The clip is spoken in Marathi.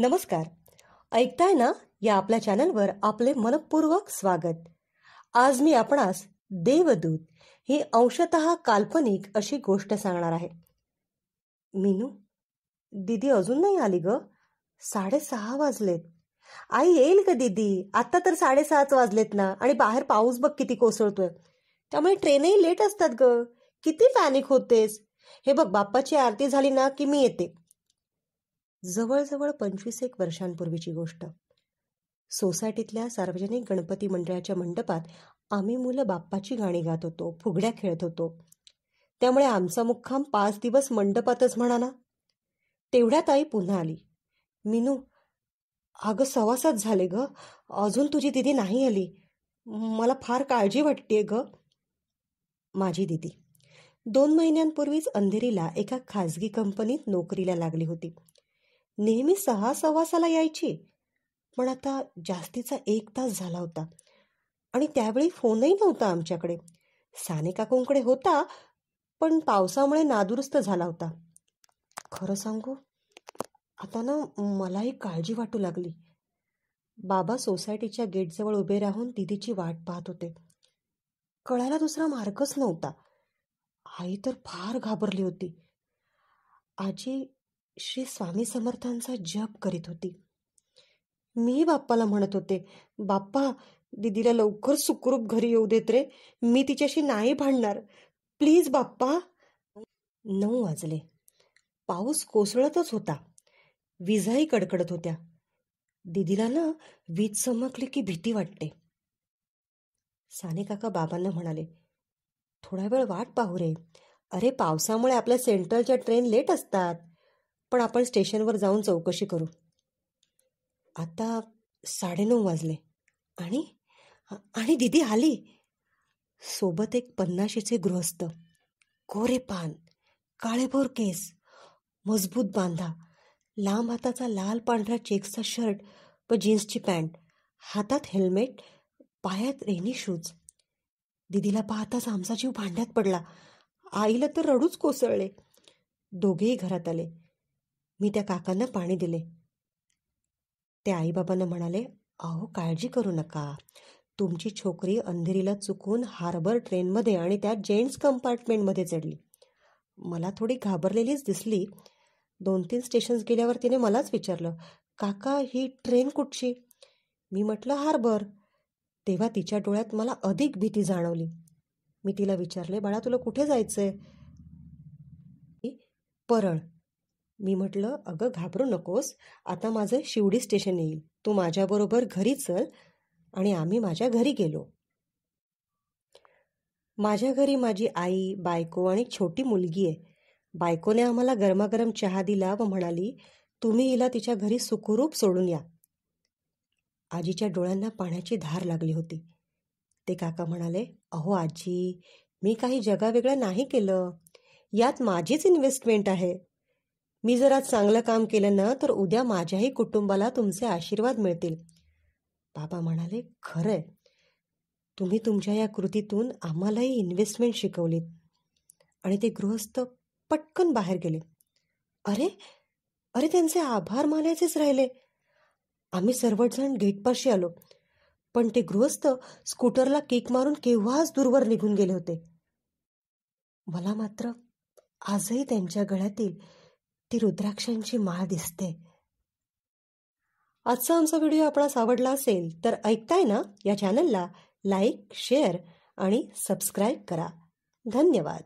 नमस्कार ऐकताय ना या आपल्या चॅनलवर आपले मनपूर्वक स्वागत आज मी आपणास देवदूत ही अंशत काल्पनिक अशी गोष्ट सांगणार आहे मीनू दिदी अजून नाही आली ग साडेसहा वाजलेत आई येईल का दिदी आत्ता तर साडेसहाच वाजलेत ना आणि बाहेर पाऊस बघ किती कोसळतोय त्यामुळे ट्रेनही लेट असतात ग किती पॅनिक होतेस हे बघ बाप्पाची आरती झाली ना की मी येते जवळजवळ पंचवीस एक वर्षांपूर्वीची गोष्ट सोसायटीतल्या सार्वजनिक गणपती मंडळाच्या मंडपात आम्ही मुलं बाप्पाची गाणी गात होतो फुगड्या खेळत होतो त्यामुळे आमचा मुक्काम पाच दिवस मंडपातच म्हणा ना तेवढ्यात आई पुन्हा आली मिनू अगं सवासात झाले ग अजून तुझी दिदी नाही आली मला फार काळजी वाटतेय ग माझी दिदी दोन महिन्यांपूर्वीच अंधेरीला एका खाजगी कंपनीत नोकरीला लागली होती नेहमी सहा सव्वासाला यायची पण आता जास्तीचा एक तास झाला होता आणि त्यावेळी फोनही नव्हता आमच्याकडे साने काकूंकडे होता पण पावसामुळे नादुरुस्त झाला होता खरं सांगू आता ना मलाही काळजी वाटू लागली बाबा सोसायटीच्या गेटजवळ उभे राहून दिदीची वाट पाहत होते कळायला दुसरा मार्गच नव्हता आई तर फार घाबरली होती आजी श्री स्वामी समर्थांचा जप करीत होती मी बाप्पाला म्हणत होते बाप्पा दिदीला लवकर सुखरूप घरी येऊ देत रे मी तिच्याशी नाही भांडणार प्लीज बाप्पा नऊ वाजले पाऊस कोसळतच होता विजाही कडकडत होत्या दिदीला ना वीज चमकली की भीती वाटते साने काका बाबांना म्हणाले थोडा वेळ वाट पाहू रे अरे पावसामुळे आपल्या सेंट्रलच्या ट्रेन लेट असतात पण आपण स्टेशनवर जाऊन चौकशी करू आता साडेनऊ वाजले आणि आणि दिदी आली सोबत एक पन्नाशीचे गृहस्थ कोरे पान काळेभोर केस मजबूत बांधा लांब हाताचा लाल पांढरा चेक्सचा शर्ट व जीन्सची पॅन्ट हातात हेल्मेट पायात रेनी शूज दिदीला पाहताच आमचा जीव भांड्यात पडला आईला तर रडूच कोसळले दोघेही घरात आले मी त्या काकांना पाणी दिले त्या आईबाबांना म्हणाले अहो काळजी करू नका तुमची छोकरी अंधेरीला चुकून हार्बर ट्रेनमध्ये आणि त्या जेंट्स कंपार्टमेंटमध्ये चढली मला थोडी घाबरलेलीच दिसली दोन तीन स्टेशन्स गेल्यावर तिने मलाच विचारलं काका ही ट्रेन कुठची मी म्हटलं हार्बर तेव्हा तिच्या डोळ्यात मला अधिक भीती जाणवली मी तिला विचारले बाळा तुला कुठे जायचंय परळ मी म्हटलं अगं घाबरू नकोस आता माझं शिवडी स्टेशन येईल तू माझ्याबरोबर घरी चल आणि आम्ही माझ्या घरी गेलो माझ्या घरी माझी आई बायको आणि छोटी मुलगी आहे बायकोने आम्हाला गरमागरम चहा दिला व म्हणाली तुम्ही हिला तिच्या घरी सुखरूप सोडून या आजीच्या डोळ्यांना पाण्याची धार लागली होती ते काका म्हणाले अहो आजी मी काही जगावेगळं नाही केलं यात माझीच इन्व्हेस्टमेंट आहे मी जर आज चांगलं काम केलं ना तर उद्या माझ्याही कुटुंबाला तुमचे आशीर्वाद मिळतील बाबा म्हणाले खरंय तुम्ही तुमच्या या कृतीतून आम्हालाही इन्व्हेस्टमेंट शिकवलीत आणि ते गृहस्थ पटकन बाहेर गेले अरे अरे त्यांचे आभार मानायचेच राहिले आम्ही सर्वजण गेटपाशी आलो पण ते गृहस्थ स्कूटरला केक मारून केव्हाच दूरवर निघून गेले होते मला मात्र आजही त्यांच्या गळ्यातील ती रुद्राक्षांची माळ दिसते आजचा आमचा व्हिडिओ आपणास आवडला असेल तर ऐकताय ना या चॅनलला लाईक शेअर आणि सबस्क्राईब करा धन्यवाद